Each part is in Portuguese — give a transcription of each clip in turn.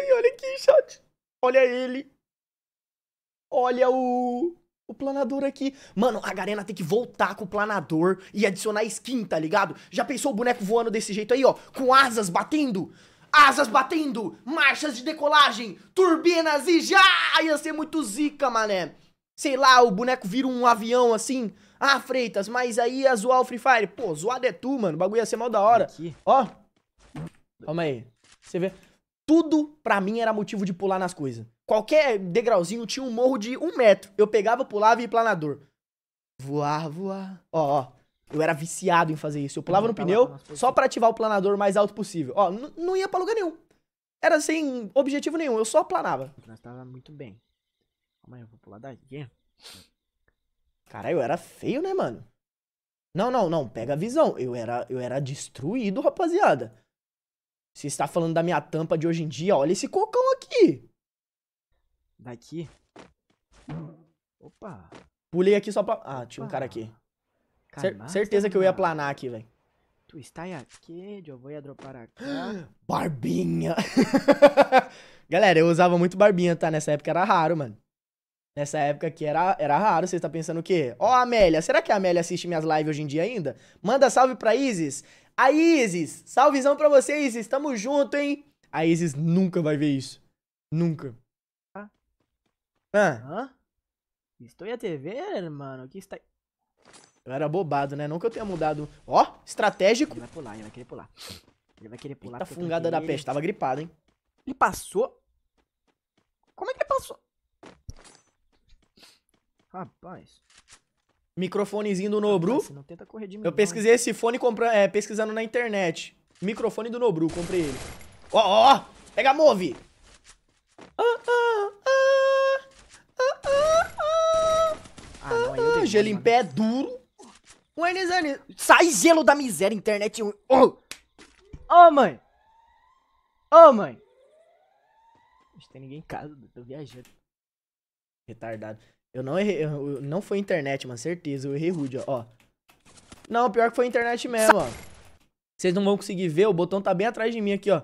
Ai, olha aqui, chat. Olha ele. Olha o... O planador aqui. Mano, a Garena tem que voltar com o planador e adicionar skin, tá ligado? Já pensou o boneco voando desse jeito aí, ó? Com asas batendo? Asas batendo, marchas de decolagem, turbinas e já! Ia ser muito zica, mané. Sei lá, o boneco vira um avião assim. Ah, Freitas, mas aí ia zoar o Free Fire. Pô, zoado é tu, mano. O bagulho ia ser mal da hora. Aqui. Ó. Calma aí. Você vê. Tudo para mim era motivo de pular nas coisas. Qualquer degrauzinho tinha um morro de um metro. Eu pegava, pulava e ia planador. Voar, voar. Ó, ó. Eu era viciado em fazer isso. Eu pulava no pneu só para ativar o planador mais alto possível. Ó, não ia pra lugar nenhum. Era sem objetivo nenhum, eu só planava. Nós tava muito bem. Calma aí, eu vou pular daqui. Caralho, eu era feio, né, mano? Não, não, não, pega a visão. Eu era, eu era destruído, rapaziada. Você está falando da minha tampa de hoje em dia? Olha esse cocão aqui. Daqui? Opa. Pulei aqui só pra... Ah, tinha um cara aqui. Cer certeza que eu ia planar aqui, velho. Tu está aqui, eu vou ia dropar aqui. Barbinha. Galera, eu usava muito barbinha, tá? Nessa época era raro, mano. Nessa época aqui era, era raro, você tá pensando o quê? Ó, oh, Amélia, será que a Amélia assiste minhas lives hoje em dia ainda? Manda salve pra Isis. A Isis, salvezão pra você, Isis. Tamo junto, hein? A Isis nunca vai ver isso. Nunca. Ah. Hã? Estou a TV, mano. Que está... Eu era bobado, né? Nunca eu tenha mudado. Ó, oh, estratégico. Ele vai pular, ele vai querer pular. Ele vai querer pular. Tá fungada da peste. Tava gripado, hein? Ele passou? Como é que ele passou? Rapaz. Microfonezinho do Nobru. não tenta correr de mim, Eu pesquisei esse fone compra, é, pesquisando na internet. Microfone do Nobru, comprei ele. Ó, ó, ó. Pega a move. Ah, ah, ah. Ah, ah, ah. Ah, ah, gelo em pé é duro. O Nizani. Sai gelo da miséria, internet. Ô, oh. oh, mãe. Ô, oh, mãe. Não tem ninguém em casa, tô viajando. Retardado. Eu não errei. Eu, não foi internet, mano. Certeza. Eu errei rude, ó. ó. Não, pior que foi internet mesmo, ó. Vocês não vão conseguir ver. O botão tá bem atrás de mim aqui, ó.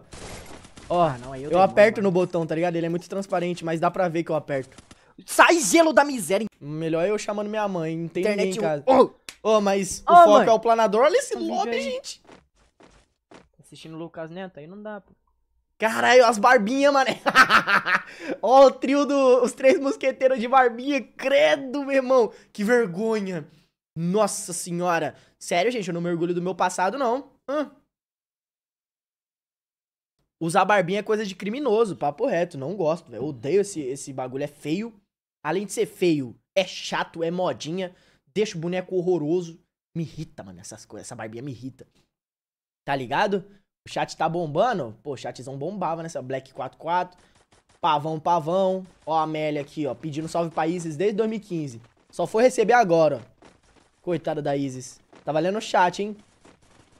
Ó, ah, não, eu, eu aperto no botão, tá ligado? Ele é muito transparente, mas dá pra ver que eu aperto. Sai gelo da miséria! Melhor eu chamando minha mãe, não tem internet ninguém em casa. Ô, oh. oh, mas oh, o foco é mãe. é o planador. Olha esse tá lobby, gente. Tá assistindo o Lucas Neto, aí não dá, pô. Caralho, as barbinhas, mané. Ó, o trio dos do, três mosqueteiros de barbinha. Credo, meu irmão. Que vergonha. Nossa senhora. Sério, gente, eu não mergulho do meu passado, não. Hã? Usar barbinha é coisa de criminoso, papo reto. Não gosto, velho. Odeio esse, esse bagulho. É feio. Além de ser feio, é chato, é modinha. Deixa o boneco horroroso. Me irrita, mano, essas coisas. Essa barbinha me irrita. Tá ligado? O chat tá bombando. Pô, o chatzão bombava nessa Black 44. Pavão, pavão. Ó a Amélia aqui, ó. Pedindo salve pra Isis desde 2015. Só foi receber agora, ó. Coitada da Isis. Tava tá lendo o chat, hein?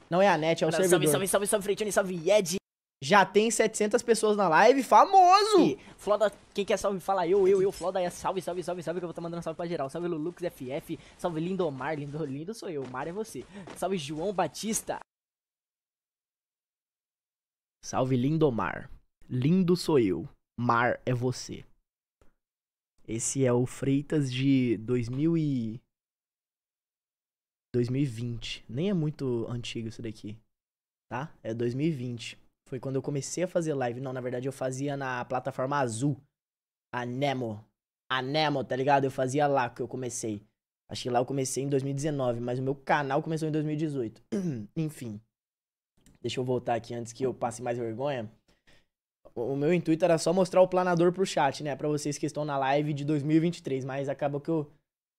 Não é a net, é o Não, servidor. Salve, salve, salve, salve, Freitone, salve, Ed. Já tem 700 pessoas na live, famoso! E, Floda, quem quer salve, fala eu, eu, eu, Floda é salve, salve, salve, salve, que eu vou estar tá mandando salve pra geral. Salve Lulux FF, salve Lindomar, lindo, lindo sou eu, Mar é você. Salve João Batista, Salve Lindo Mar, Lindo sou eu. Mar é você. Esse é o Freitas de 2000 e... 2020. Nem é muito antigo isso daqui, tá? É 2020. Foi quando eu comecei a fazer live. Não, na verdade eu fazia na plataforma azul. A Nemo. A Nemo, tá ligado? Eu fazia lá que eu comecei. Acho que lá eu comecei em 2019, mas o meu canal começou em 2018. Enfim. Deixa eu voltar aqui antes que eu passe mais vergonha. O meu intuito era só mostrar o planador pro chat, né? Pra vocês que estão na live de 2023, mas acaba que eu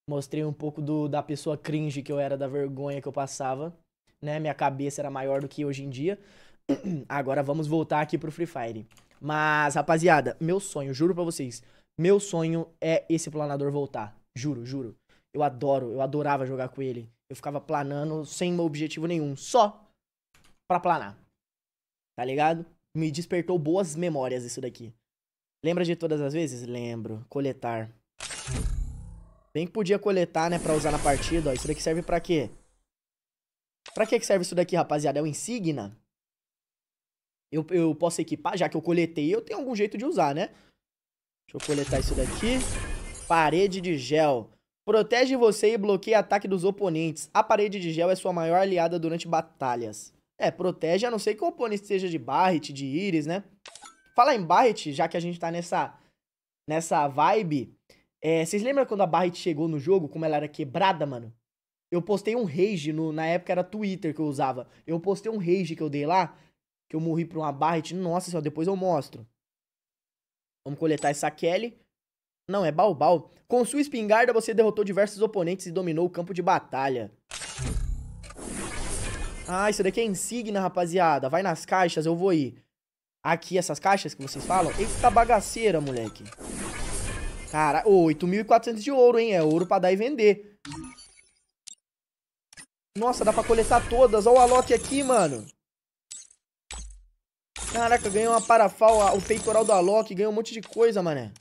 mostrei um pouco do, da pessoa cringe que eu era, da vergonha que eu passava, né? Minha cabeça era maior do que hoje em dia. Agora vamos voltar aqui pro Free Fire. Mas, rapaziada, meu sonho, juro pra vocês, meu sonho é esse planador voltar. Juro, juro. Eu adoro, eu adorava jogar com ele. Eu ficava planando sem objetivo nenhum, só para planar. Tá ligado? Me despertou boas memórias isso daqui. Lembra de todas as vezes? Lembro. Coletar. Bem que podia coletar, né, pra usar na partida, ó. Isso daqui serve pra quê? Pra que serve isso daqui, rapaziada? É o insigna. Eu, eu posso equipar, já que eu coletei, eu tenho algum jeito de usar, né? Deixa eu coletar isso daqui. Parede de gel. Protege você e bloqueia ataque dos oponentes. A parede de gel é sua maior aliada durante batalhas. É, protege, a não ser que o oponente seja de Barret, de Iris, né? Falar em Barret, já que a gente tá nessa, nessa vibe, é, vocês lembram quando a Barret chegou no jogo, como ela era quebrada, mano? Eu postei um rage, no, na época era Twitter que eu usava. Eu postei um rage que eu dei lá, que eu morri pra uma Barret. Nossa senhora, depois eu mostro. Vamos coletar essa Kelly. Não, é Balbal. Com sua espingarda, você derrotou diversos oponentes e dominou o campo de batalha. Ah, isso daqui é insígnia, rapaziada. Vai nas caixas, eu vou ir. Aqui, essas caixas que vocês falam. Eita bagaceira, moleque. Cara, 8.400 de ouro, hein? É ouro pra dar e vender. Nossa, dá pra coletar todas. Olha o Alok aqui, mano. Caraca, ganhou uma parafal, o peitoral do Alok. Ganhou um monte de coisa, mané.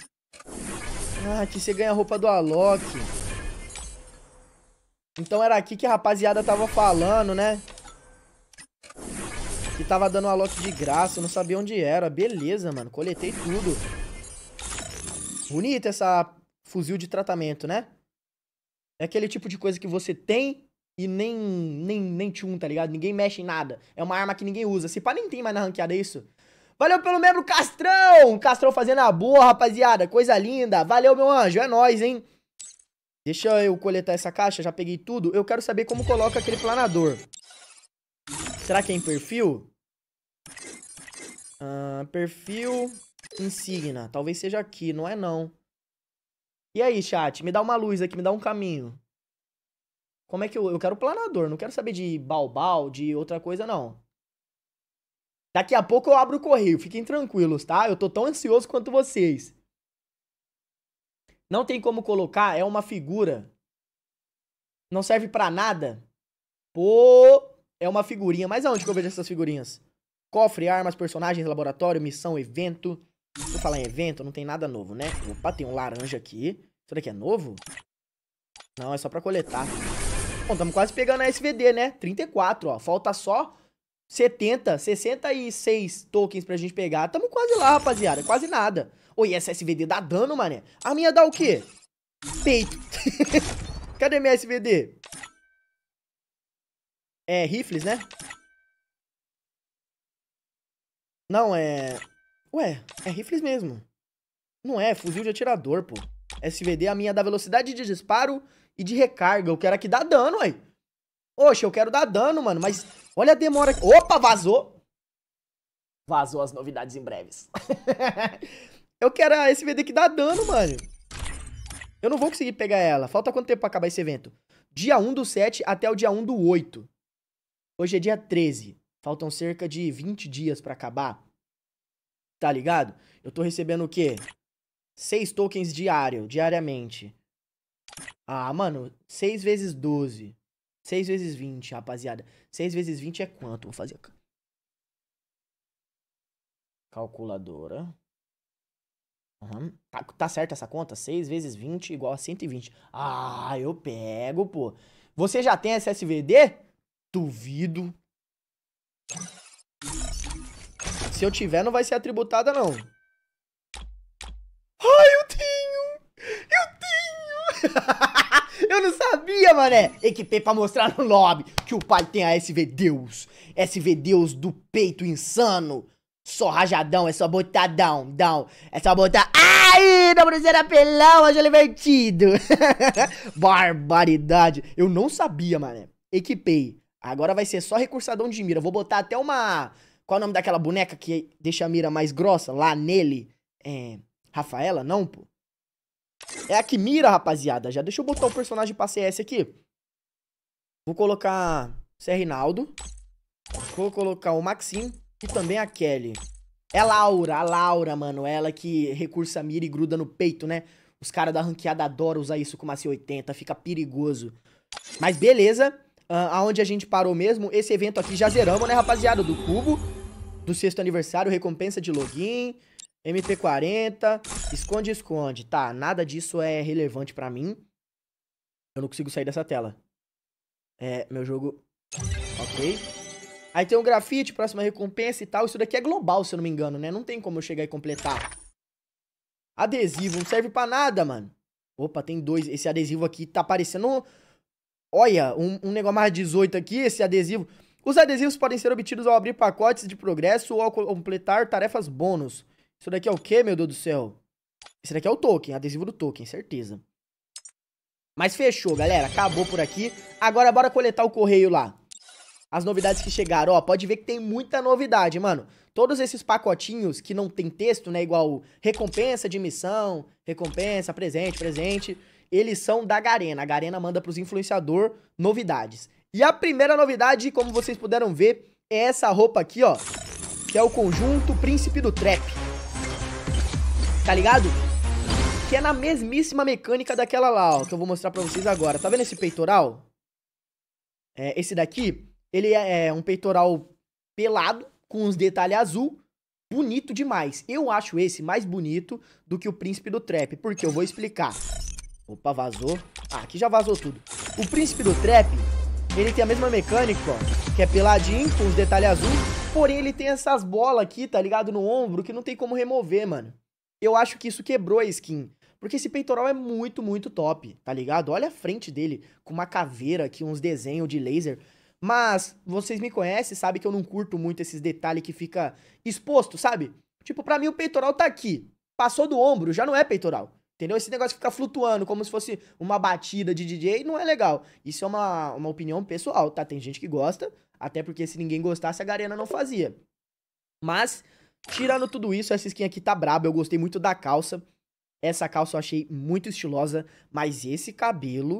Ah, aqui você ganha a roupa do Alok. Então era aqui que a rapaziada tava falando, né? que tava dando a lock de graça, eu não sabia onde era. Beleza, mano, coletei tudo. Bonita essa fuzil de tratamento, né? É aquele tipo de coisa que você tem e nem, nem, nem tchum, tá ligado? Ninguém mexe em nada. É uma arma que ninguém usa. Se pá, nem tem mais na ranqueada é isso. Valeu pelo membro Castrão! Castrão fazendo a boa, rapaziada. Coisa linda. Valeu, meu anjo. É nóis, hein? Deixa eu coletar essa caixa. Já peguei tudo. Eu quero saber como coloca aquele planador. Será que é em perfil? Uh, perfil, insigna, Talvez seja aqui, não é não. E aí, chat? Me dá uma luz aqui, me dá um caminho. Como é que eu... Eu quero planador, não quero saber de balbal, de outra coisa, não. Daqui a pouco eu abro o correio, fiquem tranquilos, tá? Eu tô tão ansioso quanto vocês. Não tem como colocar, é uma figura. Não serve para nada. Pô é uma figurinha. Mas aonde que eu vejo essas figurinhas? Cofre, armas, personagens, laboratório, missão, evento. Vou falar em evento, não tem nada novo, né? Opa, tem um laranja aqui. Isso daqui é novo? Não, é só pra coletar. Bom, estamos quase pegando a SVD, né? 34, ó. Falta só 70, 66 tokens pra gente pegar. Tamo quase lá, rapaziada. Quase nada. Oi, essa SVD dá dano, mané. A minha dá o quê? Peito. Cadê minha SVD? É rifles, né? Não, é... Ué, é rifles mesmo. Não é, é fuzil de atirador, pô. SVD é a minha dá velocidade de disparo e de recarga. Eu quero aqui dar dano, ué. Oxe, eu quero dar dano, mano, mas olha a demora aqui. Opa, vazou! Vazou as novidades em breves. eu quero a SVD que dá dano, mano. Eu não vou conseguir pegar ela. Falta quanto tempo pra acabar esse evento? Dia 1 do 7 até o dia 1 do 8. Hoje é dia 13. Faltam cerca de 20 dias para acabar. Tá ligado? Eu tô recebendo o quê? 6 tokens diário, diariamente. Ah, mano, 6 vezes 12. 6 vezes 20, rapaziada. 6 vezes 20 é quanto? Vou fazer. Calculadora. Uhum. Tá, tá certa essa conta? 6 vezes 20 igual a 120. Ah, eu pego, pô. Você já tem SSVD? Duvido. Se eu tiver, não vai ser atributada, não. Ai, eu tenho! Eu tenho! eu não sabia, mané! Equipei pra mostrar no lobby que o pai tem a SV Deus. SV Deus do peito insano. Só rajadão, é só botar down, down. É só botar... Ai, da bruseira pelão, hoje é divertido. Barbaridade. Eu não sabia, mané. Equipei. Agora vai ser só recursadão de mira. Vou botar até uma. Qual é o nome daquela boneca que deixa a mira mais grossa lá nele? É. Rafaela? Não, pô. É a que mira, rapaziada. Já deixa eu botar o personagem pra CS aqui. Vou colocar Zé Rinaldo. Vou colocar o Maxim e também a Kelly. É Laura, a Laura, mano. Ela que recursa a mira e gruda no peito, né? Os caras da ranqueada adoram usar isso com uma C80, fica perigoso. Mas beleza. Ah, aonde a gente parou mesmo, esse evento aqui já zeramos, né, rapaziada? Do cubo, do sexto aniversário, recompensa de login, MP40, esconde-esconde. Tá, nada disso é relevante pra mim. Eu não consigo sair dessa tela. É, meu jogo... Ok. Aí tem um grafite, próxima recompensa e tal. Isso daqui é global, se eu não me engano, né? Não tem como eu chegar e completar. Adesivo, não serve pra nada, mano. Opa, tem dois. Esse adesivo aqui tá parecendo Olha, um, um negócio mais 18 aqui, esse adesivo. Os adesivos podem ser obtidos ao abrir pacotes de progresso ou ao completar tarefas bônus. Isso daqui é o quê, meu Deus do céu? Esse daqui é o token, adesivo do token, certeza. Mas fechou, galera. Acabou por aqui. Agora bora coletar o correio lá. As novidades que chegaram, ó, pode ver que tem muita novidade, mano. Todos esses pacotinhos que não tem texto, né, igual recompensa de missão, recompensa, presente, presente eles são da Garena. A Garena manda para os influenciadores novidades. E a primeira novidade, como vocês puderam ver, é essa roupa aqui, ó. Que é o conjunto Príncipe do Trap. Tá ligado? Que é na mesmíssima mecânica daquela lá, ó. Que eu vou mostrar pra vocês agora. Tá vendo esse peitoral? É, esse daqui, ele é, é um peitoral pelado, com uns detalhes azul. Bonito demais. Eu acho esse mais bonito do que o Príncipe do Trap. Porque eu vou explicar. Opa, vazou. Ah, aqui já vazou tudo. O príncipe do trap, ele tem a mesma mecânica, ó. Que é peladinho, com os detalhes azul. Porém, ele tem essas bolas aqui, tá ligado? No ombro, que não tem como remover, mano. Eu acho que isso quebrou a skin. Porque esse peitoral é muito, muito top, tá ligado? Olha a frente dele, com uma caveira aqui, uns desenhos de laser. Mas vocês me conhecem, sabem que eu não curto muito esses detalhes que fica exposto, sabe? Tipo, pra mim o peitoral tá aqui. Passou do ombro, já não é peitoral. Entendeu? Esse negócio fica flutuando como se fosse uma batida de DJ não é legal. Isso é uma, uma opinião pessoal, tá? Tem gente que gosta, até porque se ninguém gostasse, a Garena não fazia. Mas, tirando tudo isso, essa skin aqui tá braba. Eu gostei muito da calça. Essa calça eu achei muito estilosa, mas esse cabelo,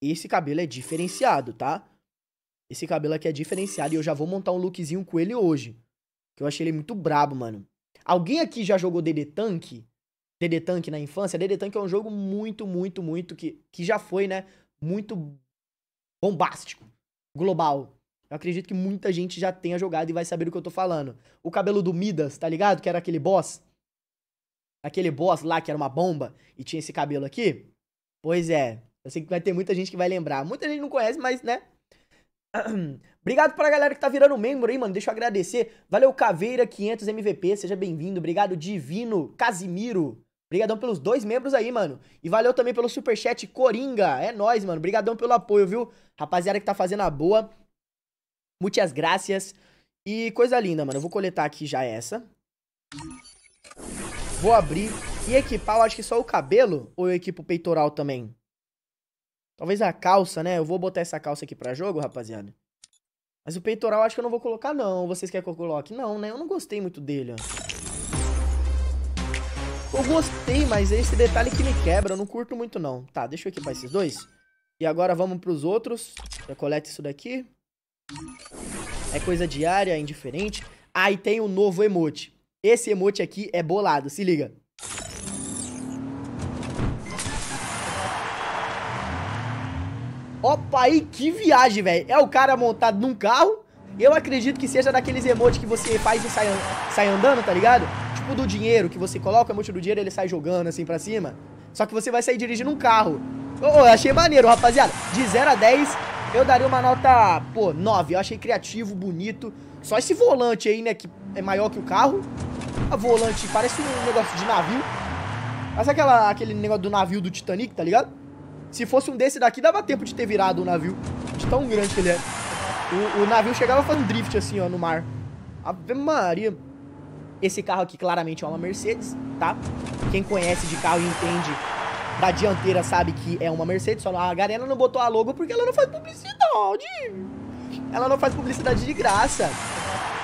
esse cabelo é diferenciado, tá? Esse cabelo aqui é diferenciado e eu já vou montar um lookzinho com ele hoje. Que eu achei ele muito brabo, mano. Alguém aqui já jogou DD Tank? DD Tank na infância, DD Tank é um jogo muito, muito, muito que, que já foi, né? Muito bombástico, global. Eu acredito que muita gente já tenha jogado e vai saber do que eu tô falando. O cabelo do Midas, tá ligado? Que era aquele boss. Aquele boss lá que era uma bomba e tinha esse cabelo aqui. Pois é. Eu sei que vai ter muita gente que vai lembrar. Muita gente não conhece, mas, né? Obrigado pra galera que tá virando membro aí, mano. Deixa eu agradecer. Valeu, Caveira500 MVP. Seja bem-vindo. Obrigado, Divino Casimiro. Obrigadão pelos dois membros aí, mano. E valeu também pelo superchat Coringa. É nóis, mano. Obrigadão pelo apoio, viu? Rapaziada que tá fazendo a boa. Muitas graças. E coisa linda, mano. Eu vou coletar aqui já essa. Vou abrir. E equipar, eu acho que só o cabelo ou eu equipo o peitoral também? Talvez a calça, né? Eu vou botar essa calça aqui pra jogo, rapaziada. Mas o peitoral acho que eu não vou colocar, não. Vocês querem que eu coloque? Não, né? Eu não gostei muito dele, ó. Eu gostei, mas é esse detalhe que me quebra. Eu não curto muito, não. Tá, deixa eu equipar esses dois. E agora vamos pros outros. Já coleta isso daqui. É coisa diária, é indiferente. Ah, e tem um novo emote. Esse emote aqui é bolado, se liga. Opa, aí que viagem, velho. É o cara montado num carro. Eu acredito que seja daqueles emotes que você faz e sai, sai andando, tá ligado? tipo do dinheiro, que você coloca um multi do dinheiro e ele sai jogando assim pra cima. Só que você vai sair dirigindo um carro. Ô, oh, achei maneiro, rapaziada. De 0 a 10, eu daria uma nota, pô, 9. Eu achei criativo, bonito. Só esse volante aí, né, que é maior que o carro. A volante parece um negócio de navio. Parece é aquela, aquele negócio do navio do Titanic, tá ligado? Se fosse um desse daqui, dava tempo de ter virado o um navio. De tão grande que ele é. O, o navio chegava fazendo drift assim, ó, no mar. Ave Maria. Esse carro aqui claramente é uma Mercedes, tá? Quem conhece de carro e entende da dianteira sabe que é uma Mercedes, só a Garena não botou a logo porque ela não faz publicidade. Ela não faz publicidade de graça.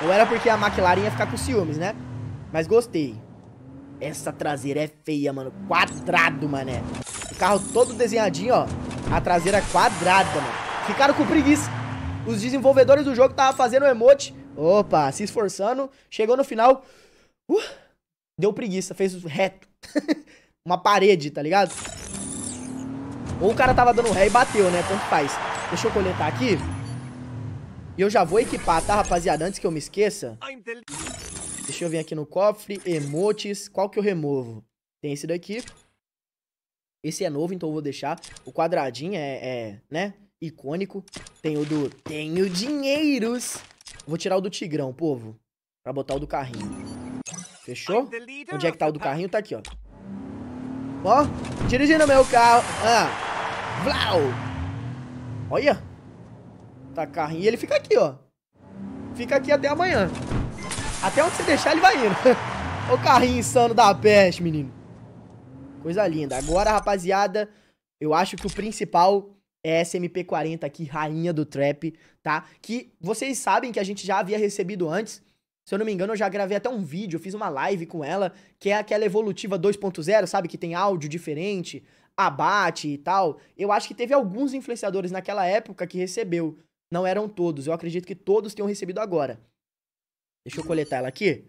Ou era porque a McLaren ia ficar com ciúmes, né? Mas gostei. Essa traseira é feia, mano. Quadrado, mané. O carro todo desenhadinho, ó. A traseira é quadrada, mano. Ficaram com preguiça. Os desenvolvedores do jogo estavam fazendo o emote. Opa, se esforçando. Chegou no final. Uh, deu preguiça, fez reto. Uma parede, tá ligado? Ou o cara tava dando ré e bateu, né? Tanto faz. Deixa eu coletar aqui. E eu já vou equipar, tá, rapaziada? Antes que eu me esqueça. Deixa eu vir aqui no cofre. Emotes. Qual que eu removo? Tem esse daqui. Esse é novo, então eu vou deixar. O quadradinho é, é né? Icônico. Tem o do Tenho Dinheiros. Vou tirar o do Tigrão, povo. Pra botar o do carrinho. Fechou? Onde é que tá o do carrinho? Tá aqui, ó. Ó, dirigindo meu carro. Ah, Vlau! Olha. Tá carrinho. E ele fica aqui, ó. Fica aqui até amanhã. Até onde você deixar, ele vai indo. o carrinho insano da peste, menino. Coisa linda. Agora, rapaziada, eu acho que o principal é essa MP40 aqui, rainha do trap, tá? Que vocês sabem que a gente já havia recebido antes se eu não me engano, eu já gravei até um vídeo, eu fiz uma live com ela, que é aquela evolutiva 2.0, sabe? Que tem áudio diferente, abate e tal. Eu acho que teve alguns influenciadores naquela época que recebeu. Não eram todos. Eu acredito que todos tenham recebido agora. Deixa eu coletar ela aqui.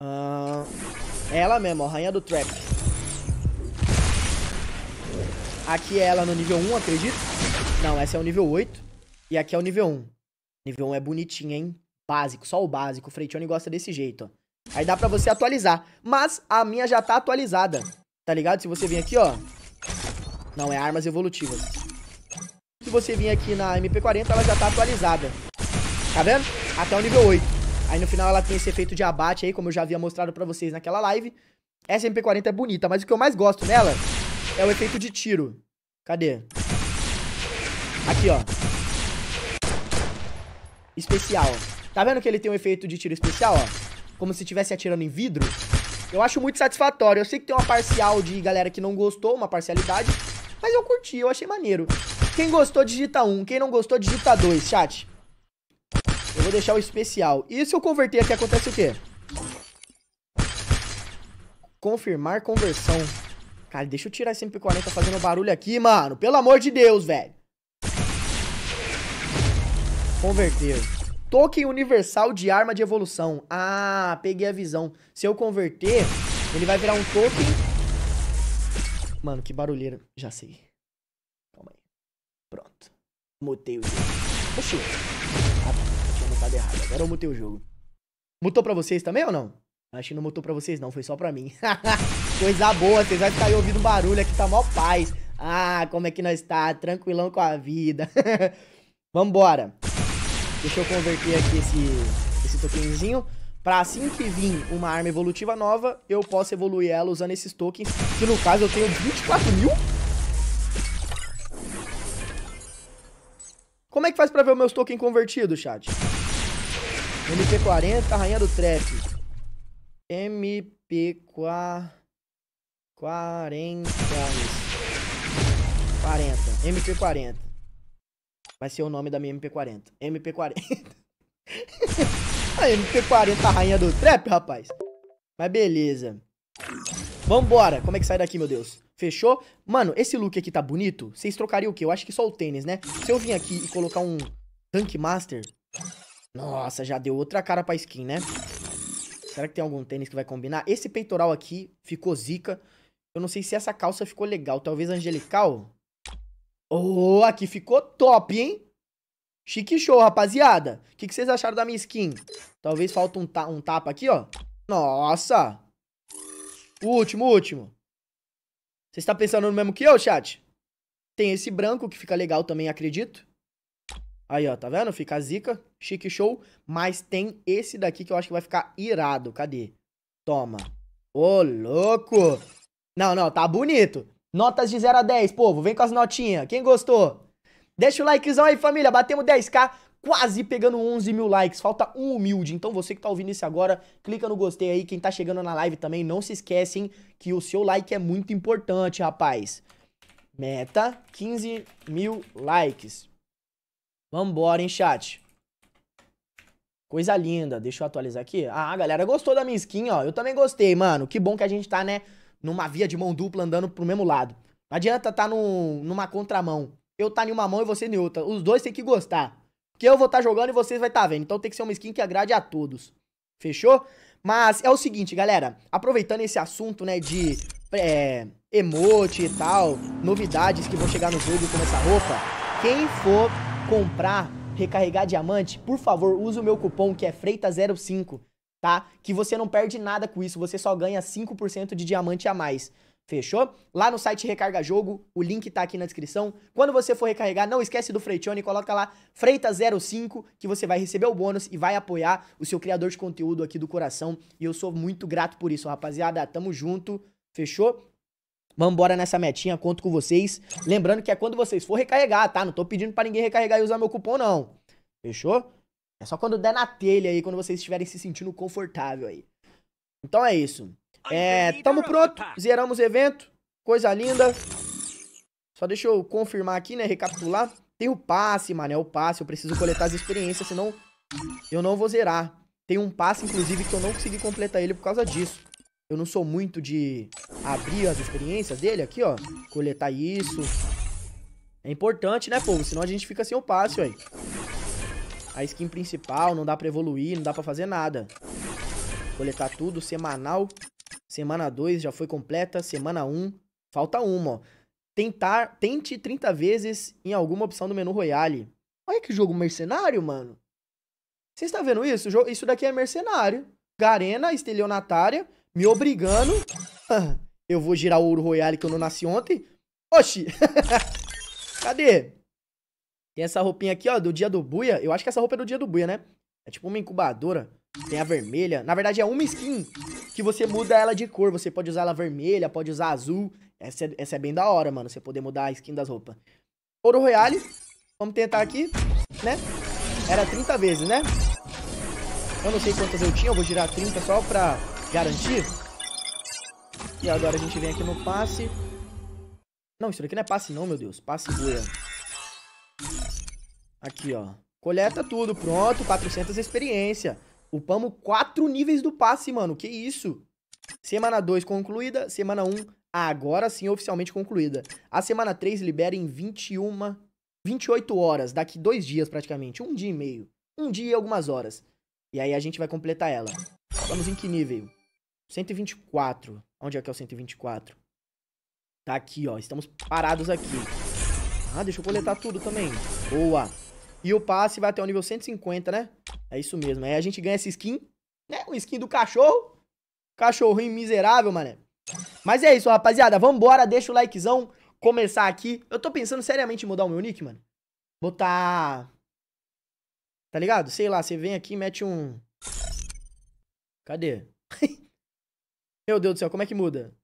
Uh, ela mesma, ó, rainha do trap. Aqui é ela no nível 1, acredito. Não, essa é o nível 8. E aqui é o nível 1. Nível 1 é bonitinha, hein? básico, só o básico. O Freichone gosta desse jeito, ó. Aí dá pra você atualizar. Mas a minha já tá atualizada, tá ligado? Se você vir aqui, ó. Não, é armas evolutivas. Se você vir aqui na MP40, ela já tá atualizada. Tá vendo? Até o nível 8. Aí no final ela tem esse efeito de abate aí, como eu já havia mostrado pra vocês naquela live. Essa MP40 é bonita, mas o que eu mais gosto nela é o efeito de tiro. Cadê? Aqui, ó. Especial, Tá vendo que ele tem um efeito de tiro especial, ó? Como se estivesse atirando em vidro. Eu acho muito satisfatório. Eu sei que tem uma parcial de galera que não gostou, uma parcialidade. Mas eu curti, eu achei maneiro. Quem gostou, digita 1. Um. Quem não gostou, digita 2, chat. Eu vou deixar o especial. E se eu converter aqui, acontece o quê? Confirmar conversão. Cara, deixa eu tirar esse MP40 fazendo barulho aqui, mano. Pelo amor de Deus, velho. Converter. Token universal de arma de evolução. Ah, peguei a visão. Se eu converter, ele vai virar um token... Mano, que barulheira. Já sei. Calma aí. Pronto. Mutei o jogo. Oxi. Ah, tá. Tinha mutado errado. Agora eu mutei o jogo. Mutou pra vocês também ou não? Acho que não mutou pra vocês não. Foi só pra mim. Coisa boa. Vocês vão ficar aí ouvindo barulho. Aqui tá mó paz. Ah, como é que nós tá? Tranquilão com a vida. Vambora. Deixa eu converter aqui esse, esse tokenzinho. Pra assim que vir uma arma evolutiva nova, eu posso evoluir ela usando esses tokens. Que no caso eu tenho 24 mil. Como é que faz pra ver os meus tokens convertidos, chat? MP40, Rainha do Trap. MP40. 40. MP40 vai ser o nome da minha MP40. MP40. a MP40, a rainha do trap, rapaz. Mas beleza. Vambora. Como é que sai daqui, meu Deus? Fechou? Mano, esse look aqui tá bonito? Vocês trocariam o quê? Eu acho que só o tênis, né? Se eu vir aqui e colocar um Tank Master... Nossa, já deu outra cara pra skin, né? Será que tem algum tênis que vai combinar? Esse peitoral aqui ficou zica. Eu não sei se essa calça ficou legal. Talvez angelical? Oh, aqui ficou top, hein? Chique show, rapaziada. O que, que, vocês acharam da minha skin? Talvez falta um, ta um tapa aqui, ó. Nossa. Último, último. Você está pensando no mesmo que eu, chat? Tem esse branco que fica legal também, acredito. Aí, ó, tá vendo? Fica a zica, chique show. Mas tem esse daqui que eu acho que vai ficar irado. Cadê? Toma. Ô, louco. Não, não, tá bonito. Notas de 0 a 10, povo. Vem com as notinhas. Quem gostou? Deixa o likezão aí, família. Batemos 10k, quase pegando 11 mil likes. Falta um humilde. Então você que tá ouvindo isso agora, clica no gostei aí. Quem tá chegando na live também, não se esquecem que o seu like é muito importante, rapaz. Meta, 15 mil likes. Vambora, hein, chat. Coisa linda. Deixa eu atualizar aqui. Ah, a galera gostou da minha skin, ó. Eu também gostei, mano. Que bom que a gente tá, né, numa via de mão dupla andando pro mesmo lado. Não adianta tá num, numa contramão. Eu tá em uma mão e você em outra. Os dois tem que gostar. Porque eu vou estar tá jogando e vocês vai estar tá vendo. Então tem que ser uma skin que agrade a todos. Fechou? Mas é o seguinte, galera. Aproveitando esse assunto, né, de é, emote e tal, novidades que vão chegar no jogo com essa roupa. Quem for comprar recarregar diamante, por favor, use o meu cupom que é Freita05 tá? Que você não perde nada com isso, você só ganha 5% de diamante a mais. Fechou? Lá no site Recarga Jogo, o link tá aqui na descrição. Quando você for recarregar, não esquece do Freitione, coloca lá Freita05, que você vai receber o bônus e vai apoiar o seu criador de conteúdo aqui do coração. E eu sou muito grato por isso, rapaziada. Tamo junto, fechou? Vamos embora nessa metinha, conto com vocês. Lembrando que é quando vocês for recarregar, tá? Não tô pedindo para ninguém recarregar e usar meu cupom, não. Fechou? É só quando der na telha aí, quando vocês estiverem se sentindo confortável aí. Então é isso. É, tamo pronto, tá. zeramos o evento, coisa linda. Só deixa eu confirmar aqui, né, recapitular. Tem o passe, mano, é o passe, eu preciso coletar as experiências, senão eu não vou zerar. Tem um passe, inclusive, que eu não consegui completar ele por causa disso. Eu não sou muito de abrir as experiências dele aqui, ó. Coletar isso. É importante, né, povo? Senão a gente fica sem o passe, aí a skin principal, não dá pra evoluir, não dá pra fazer nada. Coletar tudo, semanal. Semana 2 já foi completa, semana 1, um, falta uma, ó. Tentar, tente 30 vezes em alguma opção do menu Royale. Olha que jogo mercenário, mano. Vocês estão tá vendo isso? Isso daqui é mercenário. Garena, estelionatária, me obrigando. eu vou girar o ouro Royale que eu não nasci ontem. Oxi! Cadê? Tem essa roupinha aqui, ó, do dia do Buia. Eu acho que essa roupa é do dia do Buia, né? É tipo uma incubadora. Tem a vermelha. Na verdade, é uma skin que você muda ela de cor. Você pode usar ela vermelha, pode usar azul. Essa é, essa é bem da hora, mano. Você poder mudar a skin das roupas. Ouro Royale. Vamos tentar aqui, né? Era 30 vezes, né? Eu não sei quantas eu tinha. Eu vou girar 30 só pra garantir. E agora a gente vem aqui no passe. Não, isso daqui não é passe não, meu Deus. Passe buia. Aqui, ó. Coleta tudo, pronto, 400 experiência. Upamos quatro níveis do passe, mano, que isso? Semana 2 concluída, semana 1 um, agora sim oficialmente concluída. A semana 3 libera em 21, 28 horas, daqui dois dias praticamente, um dia e meio. Um dia e algumas horas. E aí a gente vai completar ela. Vamos em que nível? 124. Onde é que é o 124? Tá aqui, ó. Estamos parados aqui. Ah, deixa eu coletar tudo também. Boa. E o passe vai até o nível 150, né? É isso mesmo. Aí a gente ganha essa skin, né? Uma skin do cachorro. Cachorrinho miserável, mané. Mas é isso, rapaziada. Vambora, deixa o likezão. Começar aqui. Eu tô pensando seriamente em mudar o meu nick, mano. Botar... Tá ligado? Sei lá, você vem aqui e mete um... Cadê? meu Deus do céu, como é que muda?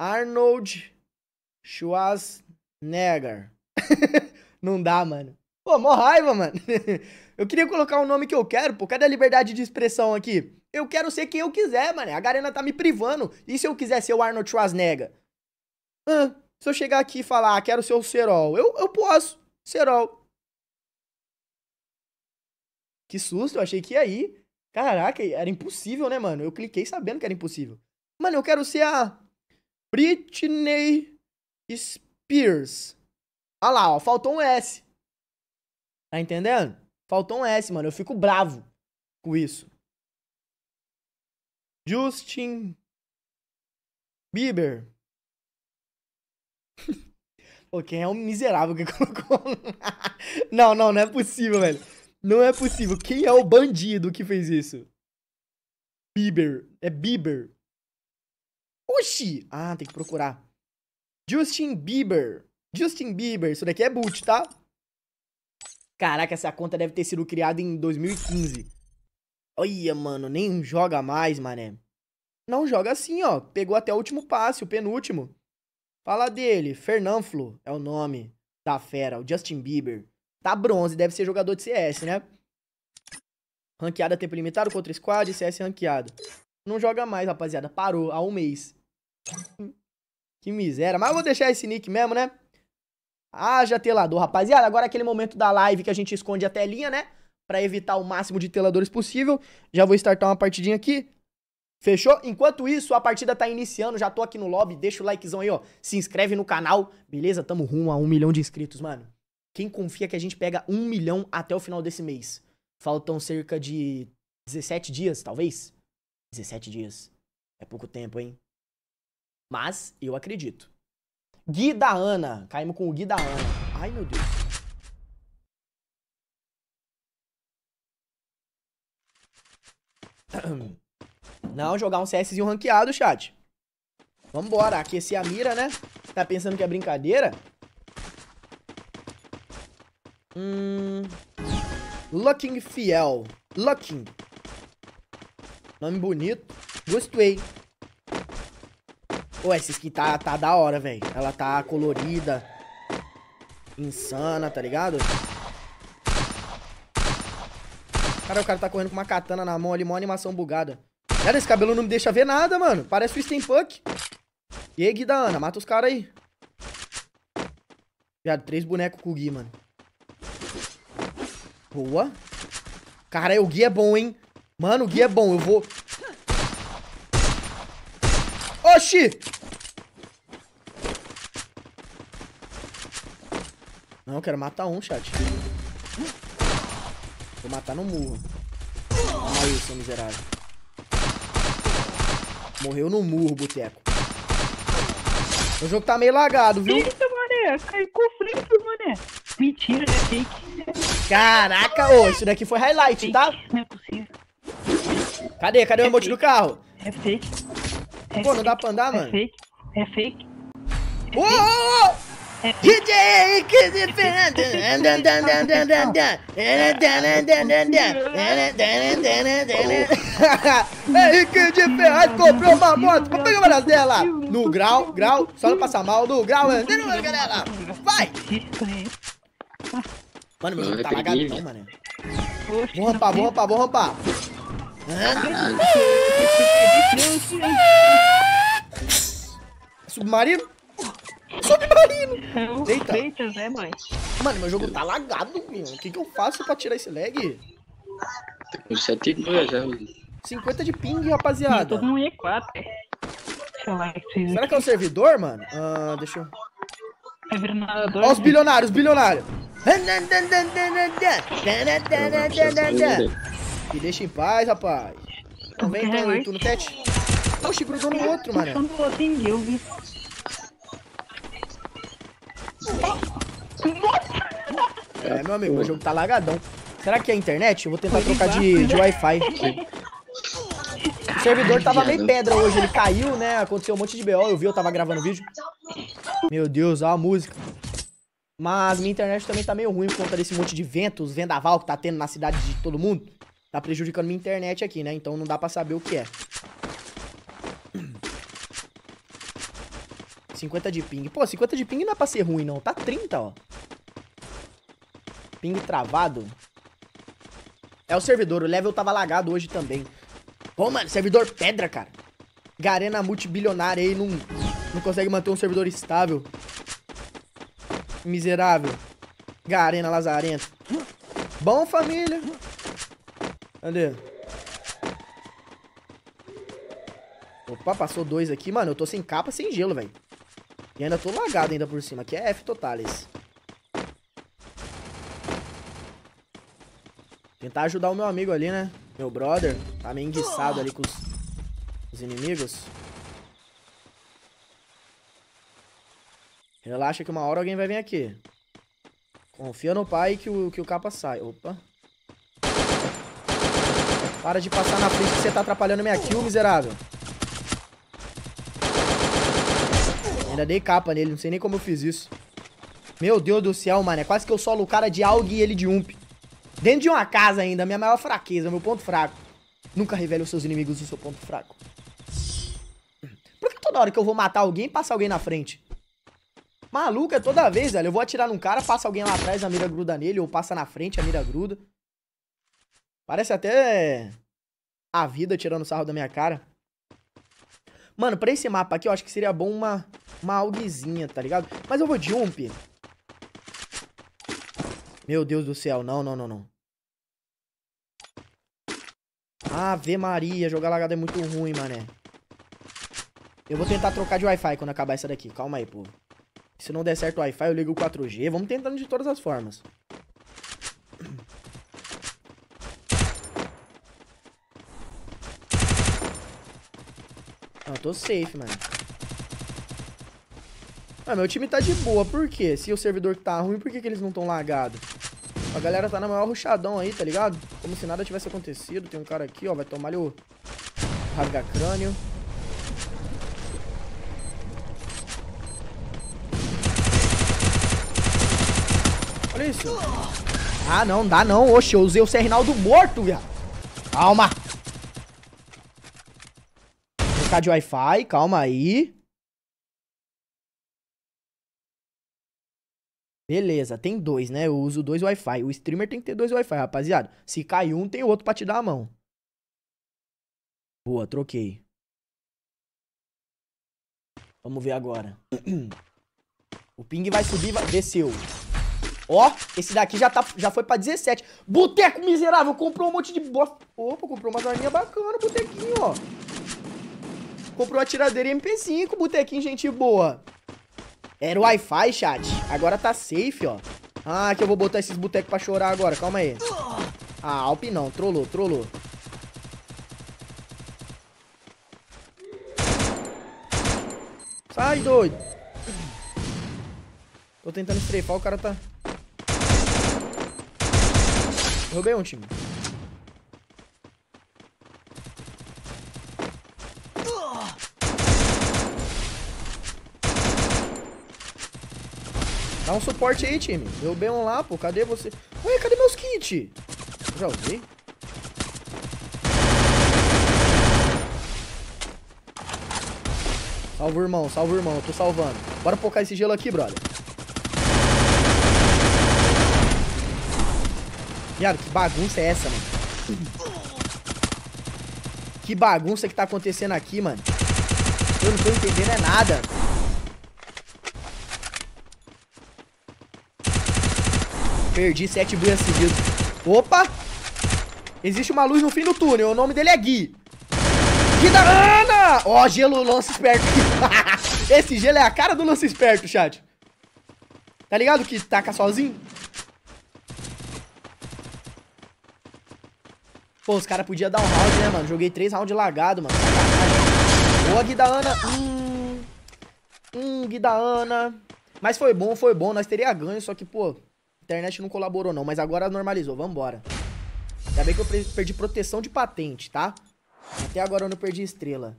Arnold Schwarz... Negar. não dá, mano. Pô, mó raiva, mano. eu queria colocar o nome que eu quero, pô. Cadê a liberdade de expressão aqui? Eu quero ser quem eu quiser, mano. A Garena tá me privando. E se eu quiser ser o Arnold Schwarzenegger? Ah, se eu chegar aqui e falar, ah, quero ser o Serol. Eu, eu posso. Serol. Que susto, eu achei que ia ir. Caraca, era impossível, né, mano? Eu cliquei sabendo que era impossível. Mano, eu quero ser a Britney Spears. Pierce. Olha lá, ó, faltou um S. Tá entendendo? Faltou um S, mano. Eu fico bravo com isso. Justin Bieber. Pô, quem é um miserável que colocou? não, não, não é possível, velho. Não é possível. Quem é o bandido que fez isso? Bieber. É Bieber. Oxi! Ah, tem que procurar. Justin Bieber. Justin Bieber, isso daqui é boot, tá? Caraca, essa conta deve ter sido criada em 2015. Olha, mano, nem joga mais, mané. Não joga assim, ó. Pegou até o último passe, o penúltimo. Fala dele, Fernanflo é o nome da fera, o Justin Bieber. Tá bronze, deve ser jogador de CS, né? Ranqueada tempo limitado contra squad, CS ranqueado. Não joga mais, rapaziada. Parou há um mês. Que miséria. Mas eu vou deixar esse nick mesmo, né? Haja telador, rapaziada. Agora é aquele momento da live que a gente esconde a telinha, né? Pra evitar o máximo de teladores possível. Já vou startar uma partidinha aqui. Fechou? Enquanto isso, a partida tá iniciando, já tô aqui no lobby, deixa o likezão aí, ó. Se inscreve no canal, beleza? Tamo rumo a um milhão de inscritos, mano. Quem confia que a gente pega um milhão até o final desse mês? Faltam cerca de 17 dias, talvez? 17 dias. É pouco tempo, hein? Mas eu acredito. Gui da Ana. Caímos com o Gui da Ana. Ai, meu Deus. Não, jogar um CSzinho ranqueado, chat. Vambora, aquecer a mira, né? Tá pensando que é brincadeira? Hum... Looking Fiel. Looking. Nome bonito. Gostei. Ué, essa skin tá, tá da hora, velho. Ela tá colorida. Insana, tá ligado? Cara, o cara tá correndo com uma katana na mão ali, mó animação bugada. Cara, esse cabelo não me deixa ver nada, mano. Parece o Steampunk. Punk. E aí, Guida Ana, mata os caras aí. Viado, três bonecos com o Gui, mano. Boa. Cara, o Gui é bom, hein? Mano, o Gui é bom. Eu vou... Oxi! Não, eu quero matar um, chat. Vou matar no murro. Olha aí, seu miserável. Morreu no murro, boteco. O é jogo tá meio lagado, viu? Eita, mané. Caiu conflito, mané. Mentira, é né? fake. Caraca, ô. Isso daqui foi highlight, tá? Não é possível. Cadê? Cadê o emote do carro? É fake. É Pô, não dá pra andar, é mano? É fake. É fake. Ô, ô, ô! DJ Henrique Fernandes. Henrique de Ferraz comprou uma moto. Vamos pegar uma dela. No grau, grau, só não passar mal. No grau, andando, galera. Vai. Mano, meu jogo tá lagado não, mano. Vamos rampar, vamos rampar, vamos rampar. Submarino? Submarino! Deita. Deita, né, mãe? Mano, meu jogo tá lagado, meu. O que, que eu faço pra tirar esse lag? Tô com 7 já, 50 de ping, rapaziada. Eu tô é. com 1,4. Será que é um servidor, mano? Ah, deixa eu... É Ó os né? bilionários, os bilionários. Me deixa em paz, rapaz. Não vem, então, tu no cat. Oxi, grudou no outro, mano. Eu vi. É, meu amigo, o jogo tá lagadão. Será que é internet? Eu vou tentar trocar de, de Wi-Fi. O servidor tava meio pedra hoje, ele caiu, né? Aconteceu um monte de BO, eu vi, eu tava gravando vídeo. Meu Deus, olha a música. Mas minha internet também tá meio ruim por conta desse monte de ventos, vendaval que tá tendo na cidade de todo mundo. Tá prejudicando minha internet aqui, né? Então não dá pra saber o que é. 50 de ping. Pô, 50 de ping não é pra ser ruim, não. Tá 30, ó. Ping travado. É o servidor. O level tava lagado hoje também. Pô, mano, servidor pedra, cara. Garena multibilionária aí não, não consegue manter um servidor estável. Miserável. Garena lazarento. Bom, família. Cadê? Opa, passou dois aqui. Mano, eu tô sem capa, sem gelo, velho. E ainda tô lagado ainda por cima, que é F Totales Tentar ajudar o meu amigo ali, né? Meu brother. Tá meio enguiçado ali com os, os inimigos. Relaxa que uma hora alguém vai vir aqui. Confia no pai que o, que o capa sai. Opa. Para de passar na frente que você tá atrapalhando minha kill, miserável. Ainda dei capa nele, não sei nem como eu fiz isso. Meu Deus do céu, mano. É quase que eu solo o cara de AUG e ele de UMP. Dentro de uma casa ainda, minha maior fraqueza, meu ponto fraco. Nunca revele os seus inimigos o seu ponto fraco. Por que toda hora que eu vou matar alguém, passa alguém na frente? Maluco, é toda vez, velho. Eu vou atirar num cara, passa alguém lá atrás, a mira gruda nele, ou passa na frente, a mira gruda. Parece até a vida tirando sarro da minha cara. Mano, pra esse mapa aqui, eu acho que seria bom uma uma augzinha, tá ligado? Mas eu vou jump. Meu Deus do céu, não, não, não, não. Ave Maria, jogar lagado é muito ruim, mané. Eu vou tentar trocar de Wi-Fi quando acabar essa daqui. Calma aí, povo. Se não der certo o Wi-Fi, eu ligo o 4G. Vamos tentando de todas as formas. Não, eu tô safe, mano. Ah, meu time tá de boa, por quê? Se o servidor tá ruim, por que, que eles não tão lagado? A galera tá na maior ruxadão aí, tá ligado? Como se nada tivesse acontecido. Tem um cara aqui, ó, vai tomar-lhe o rasga-crânio. Olha isso. Ah, não, dá não. Oxe, eu usei o Sernaldo morto, viado. Calma. Trocar de Wi-Fi, calma aí. Beleza, tem dois, né? Eu uso dois Wi-Fi. O streamer tem que ter dois Wi-Fi, rapaziada. Se cai um, tem outro pra te dar a mão. Boa, troquei. Vamos ver agora. O ping vai subir, vai... desceu. Ó, esse daqui já, tá, já foi pra 17. Boteco miserável, comprou um monte de bosta. Opa, comprou umas arminhas bacanas, botequinho, ó. Comprou a tiradeira MP5, botequinho, gente boa. Era o Wi-Fi, chat. Agora tá safe, ó. Ah, que eu vou botar esses botecos pra chorar agora. Calma aí. Ah, Alp não. Trollou, trollou. Sai, doido. Tô tentando estrepar, o cara tá... Roubei um, time. Dá um suporte aí, time. Derrubei um lá, pô. Cadê você? Ué, cadê meus kits? Eu já usei. Salve o irmão, salve o irmão. Eu tô salvando. Bora focar esse gelo aqui, brother. Viado, que bagunça é essa, mano? Que bagunça que tá acontecendo aqui, mano. Eu não tô entendendo é nada. Perdi sete brilhas seguidos. Opa! Existe uma luz no fim do túnel. O nome dele é Gui. Gui da Ana! Ó, oh, gelo lance esperto. Esse gelo é a cara do lance esperto, chat. Tá ligado que taca sozinho? Pô, os caras podiam dar um round, né, mano? Joguei três rounds lagado, mano. Boa, Gui da Ana. Hum, hum, Gui da Ana. Mas foi bom, foi bom. Nós teria ganho, só que, pô, internet não colaborou não, mas agora normalizou, vambora. Ainda bem que eu perdi proteção de patente, tá? Até agora eu não perdi estrela.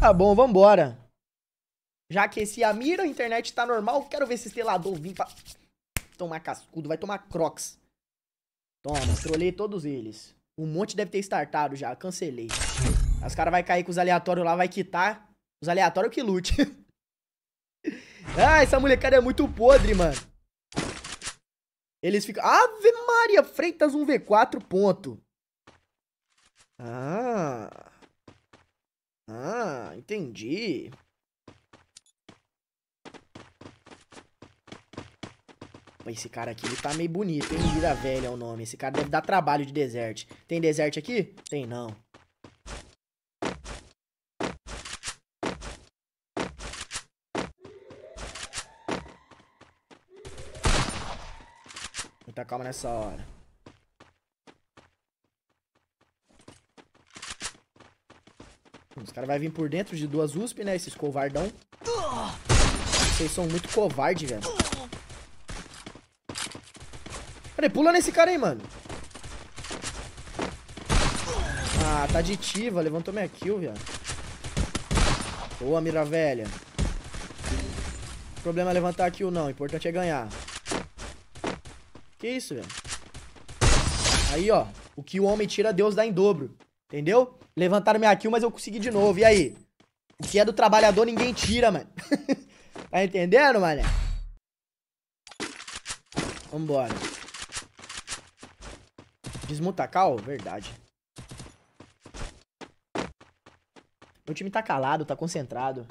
Tá bom, vambora. Já aqueci a mira, a internet tá normal. Quero ver se estelador vim pra... Tomar cascudo, vai tomar crocs. Toma, trolei todos eles. Um monte deve ter startado já, cancelei. Os caras vai cair com os aleatórios lá, vai quitar. Os aleatórios que lute. Ah, essa molecada é muito podre, mano. Eles ficam... Ave Maria, Freitas 1v4, ponto. Ah... Ah, entendi. Esse cara aqui, ele tá meio bonito, hein? Vira velha é o nome. Esse cara deve dar trabalho de deserto. Tem deserto aqui? Tem não. muita tá calma nessa hora. Os caras vão vir por dentro de duas USP, né? Esses covardão. Vocês são muito covardes, velho. Peraí, pula nesse cara aí, mano. Ah, tá de tiva. Levantou minha kill, velho. Boa, mira velha. O problema é levantar kill, não. O importante é ganhar. Que isso, velho? Aí, ó. O que o homem tira, Deus dá em dobro. Entendeu? Levantaram minha kill, mas eu consegui de novo. E aí? O que é do trabalhador, ninguém tira, mano. tá entendendo, mané? Vambora. Desmuta cal? Verdade. Meu time tá calado, tá concentrado.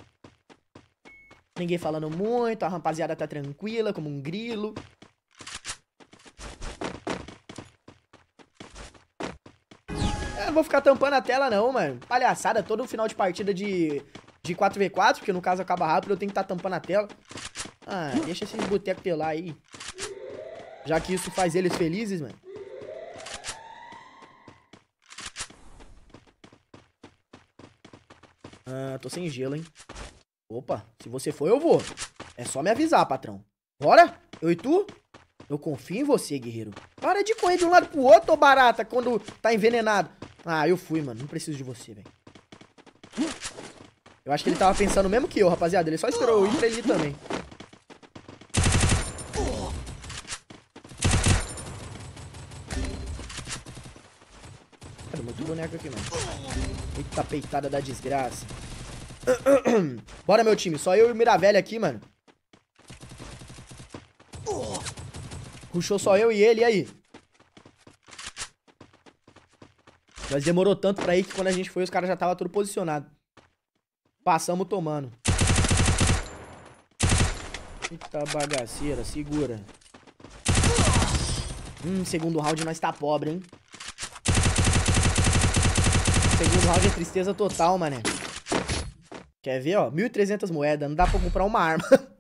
Ninguém falando muito, a rapaziada tá tranquila, como um grilo. vou ficar tampando a tela não, mano. Palhaçada, todo final de partida de, de 4v4, porque no caso acaba rápido, eu tenho que estar tá tampando a tela. Ah, deixa esses botecos pelar aí. Já que isso faz eles felizes, mano. Ah, tô sem gelo, hein. Opa, se você for, eu vou. É só me avisar, patrão. Bora? Eu e tu? Eu confio em você, guerreiro. Para de correr de um lado pro outro, ô barata, quando tá envenenado. Ah, eu fui, mano. Não preciso de você, velho. Eu acho que ele tava pensando mesmo que eu, rapaziada. Ele só esperou ir pra ele também. Quero muito boneco aqui, mano. Eita peitada da desgraça. Bora, meu time. Só eu e o Miravelha aqui, mano. Puxou só eu e ele, e aí? Mas demorou tanto pra ir que quando a gente foi, os caras já tava tudo posicionado. Passamos tomando. Eita bagaceira, segura. Hum, segundo round nós tá pobre, hein? Segundo round é tristeza total, mané. Quer ver, ó? 1.300 moedas, não dá pra comprar uma arma.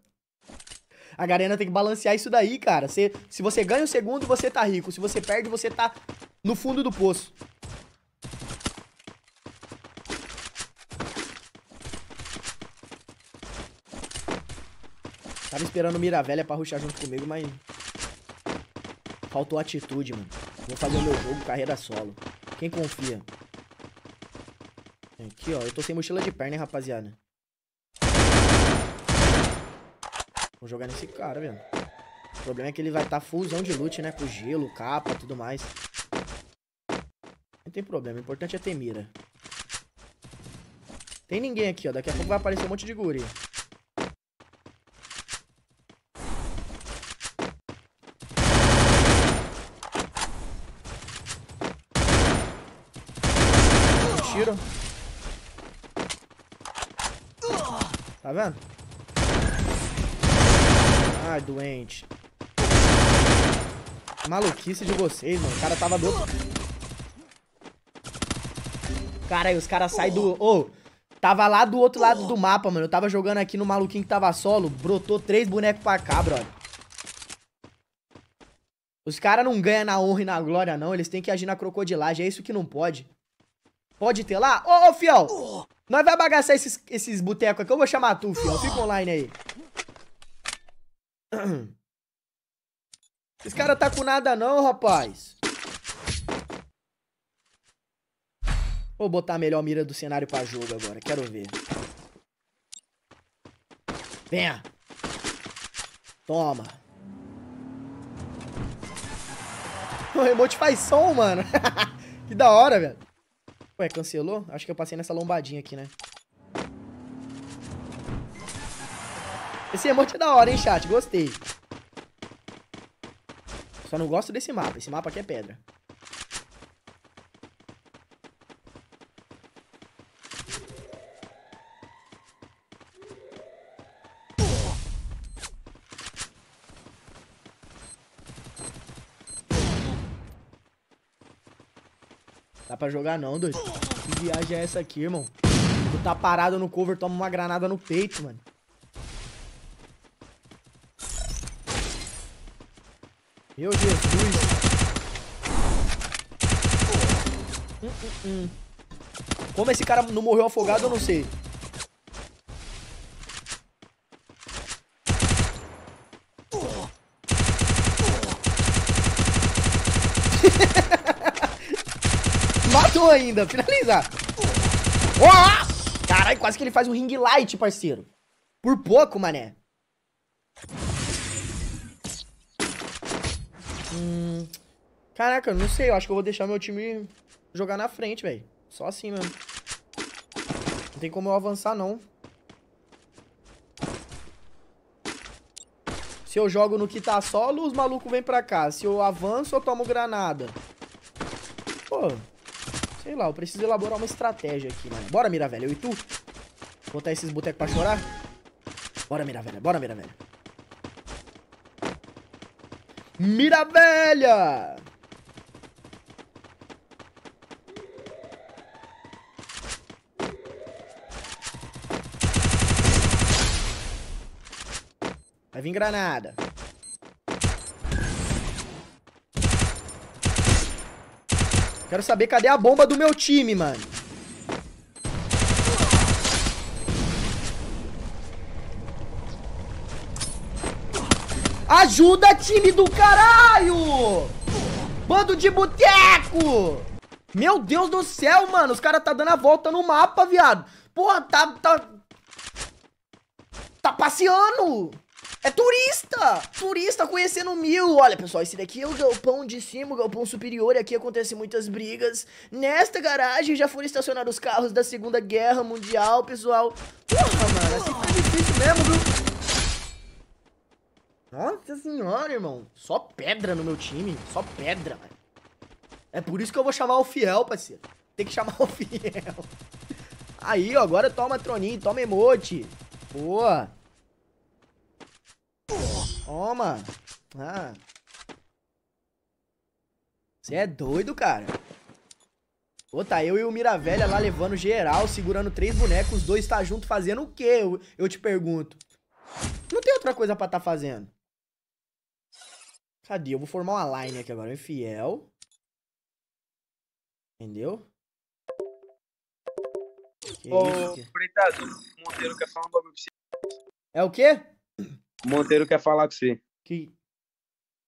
A Garena tem que balancear isso daí, cara. Se, se você ganha o segundo, você tá rico. Se você perde, você tá no fundo do poço. Tava esperando o Miravelha pra ruxar junto comigo, mas... Faltou atitude, mano. Vou fazer o meu jogo, carreira solo. Quem confia? Aqui, ó. Eu tô sem mochila de perna, hein, rapaziada. Vou jogar nesse cara, velho. O problema é que ele vai estar tá fullzão de loot, né? Com gelo, capa, tudo mais. Não tem problema. O importante é ter mira. Tem ninguém aqui, ó. Daqui a pouco vai aparecer um monte de guri. vendo? Ai, doente. Maluquice de vocês, mano. O cara tava do outro... Caralho, os caras saem do... Ô, oh, tava lá do outro lado do mapa, mano. Eu tava jogando aqui no maluquinho que tava solo. Brotou três bonecos pra cá, brother. Os caras não ganham na honra e na glória, não. Eles têm que agir na crocodilagem. É isso que não pode. Pode ter lá? Ô, ô, fiel! Nós vai bagaçar esses, esses botecos aqui. Eu vou chamar tu, fiel. Fica online aí. Esse cara tá com nada não, rapaz. Vou botar a melhor mira do cenário pra jogo agora. Quero ver. Venha. Toma. O remote faz som, mano. que da hora, velho. Ué, cancelou? Acho que eu passei nessa lombadinha aqui, né? Esse emote é da hora, hein, chat? Gostei. Só não gosto desse mapa. Esse mapa aqui é pedra. Dá pra jogar não, doido. Que viagem é essa aqui, irmão? Tu tá parado no cover, toma uma granada no peito, mano. Meu Jesus. Hum, hum, hum. Como esse cara não morreu afogado, eu não sei. finalizou ainda. Finalizar. Oh! Caralho, quase que ele faz um ring light, parceiro. Por pouco, mané. Hum, caraca, não sei. Eu acho que eu vou deixar meu time jogar na frente, velho. Só assim mesmo. Não tem como eu avançar, não. Se eu jogo no que tá solo, os malucos vêm pra cá. Se eu avanço, eu tomo granada. Pô... Sei lá, eu preciso elaborar uma estratégia aqui, mano. Bora, Miravelha, eu e tu? Botar esses botecos pra chorar? Bora, Miravelha, bora, Miravelha. Miravelha! Vai vir granada. Quero saber cadê a bomba do meu time, mano. Ajuda, time do caralho! Bando de boteco! Meu Deus do céu, mano. Os caras tá dando a volta no mapa, viado. Porra, tá... Tá, tá passeando! É turista! Turista conhecendo mil! Olha, pessoal, esse daqui é o galpão de cima, o galpão superior, e aqui acontecem muitas brigas. Nesta garagem já foram estacionados os carros da Segunda Guerra Mundial, pessoal. Porra, mano, assim tá difícil mesmo, viu? Nossa senhora, irmão. Só pedra no meu time, só pedra, mano. É por isso que eu vou chamar o fiel, parceiro. Tem que chamar o fiel. Aí, ó, agora toma troninho, toma emote. Boa. Toma. Ah. Você é doido, cara. Pô, tá eu e o Miravelha lá levando geral, segurando três bonecos, os dois tá junto fazendo o quê? Eu, eu te pergunto. Não tem outra coisa pra tá fazendo. Cadê? Eu vou formar uma line aqui agora. Infiel. É Entendeu? Ô, Fritado, Monteiro quer falar um bagulho pra você. É o quê? Monteiro quer falar com você. Que...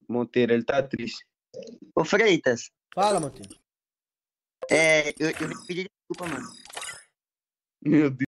Monteiro, ele tá triste. Ô, Freitas. Fala, Monteiro. É, eu, eu pedi desculpa, mano. Meu Deus.